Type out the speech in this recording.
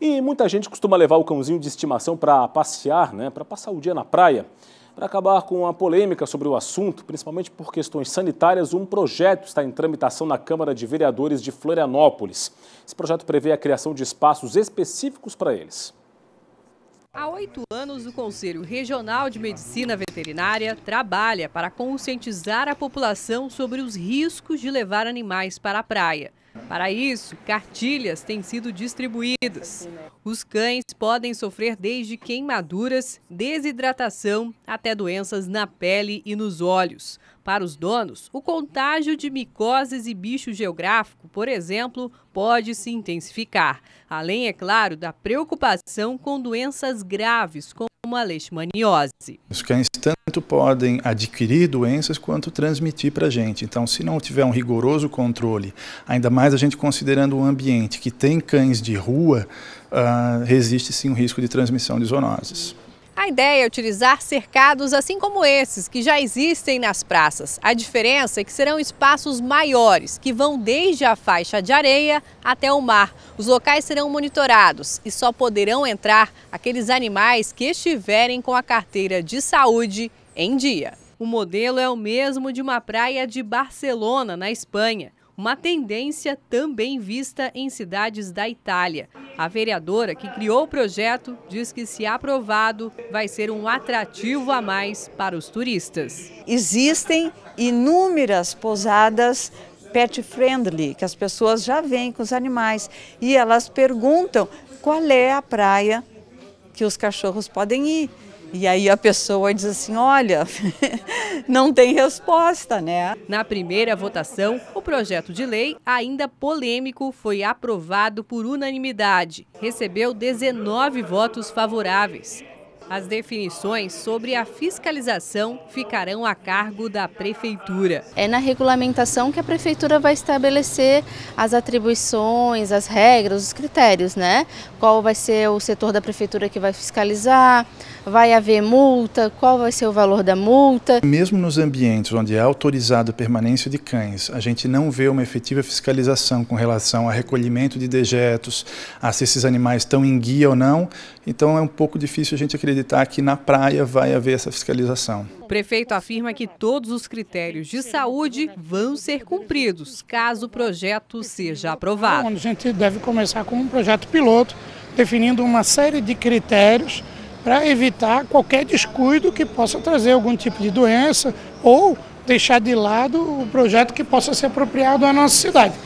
E muita gente costuma levar o cãozinho de estimação para passear, né, para passar o dia na praia. Para acabar com a polêmica sobre o assunto, principalmente por questões sanitárias, um projeto está em tramitação na Câmara de Vereadores de Florianópolis. Esse projeto prevê a criação de espaços específicos para eles. Há oito anos, o Conselho Regional de Medicina Veterinária trabalha para conscientizar a população sobre os riscos de levar animais para a praia. Para isso, cartilhas têm sido distribuídas. Os cães podem sofrer desde queimaduras, desidratação, até doenças na pele e nos olhos. Para os donos, o contágio de micoses e bicho geográfico, por exemplo, pode se intensificar. Além, é claro, da preocupação com doenças graves, como uma leishmaniose. Os cães tanto podem adquirir doenças quanto transmitir para a gente. Então, se não tiver um rigoroso controle, ainda mais a gente considerando um ambiente que tem cães de rua, uh, resiste sim o risco de transmissão de zoonoses. A ideia é utilizar cercados assim como esses, que já existem nas praças. A diferença é que serão espaços maiores, que vão desde a faixa de areia até o mar. Os locais serão monitorados e só poderão entrar aqueles animais que estiverem com a carteira de saúde em dia. O modelo é o mesmo de uma praia de Barcelona, na Espanha uma tendência também vista em cidades da Itália. A vereadora que criou o projeto diz que, se aprovado, vai ser um atrativo a mais para os turistas. Existem inúmeras pousadas pet friendly, que as pessoas já vêm com os animais e elas perguntam qual é a praia que os cachorros podem ir. E aí a pessoa diz assim: olha, não tem resposta, né? Na primeira votação, o projeto de lei, ainda polêmico, foi aprovado por unanimidade. Recebeu 19 votos favoráveis. As definições sobre a fiscalização ficarão a cargo da Prefeitura. É na regulamentação que a Prefeitura vai estabelecer as atribuições, as regras, os critérios, né? Qual vai ser o setor da Prefeitura que vai fiscalizar, vai haver multa, qual vai ser o valor da multa. Mesmo nos ambientes onde é autorizado a permanência de cães, a gente não vê uma efetiva fiscalização com relação a recolhimento de dejetos, a se esses animais estão em guia ou não, então é um pouco difícil a gente acreditar acreditar que na praia vai haver essa fiscalização. O prefeito afirma que todos os critérios de saúde vão ser cumpridos caso o projeto seja aprovado. A gente deve começar com um projeto piloto, definindo uma série de critérios para evitar qualquer descuido que possa trazer algum tipo de doença ou deixar de lado o projeto que possa ser apropriado à nossa cidade.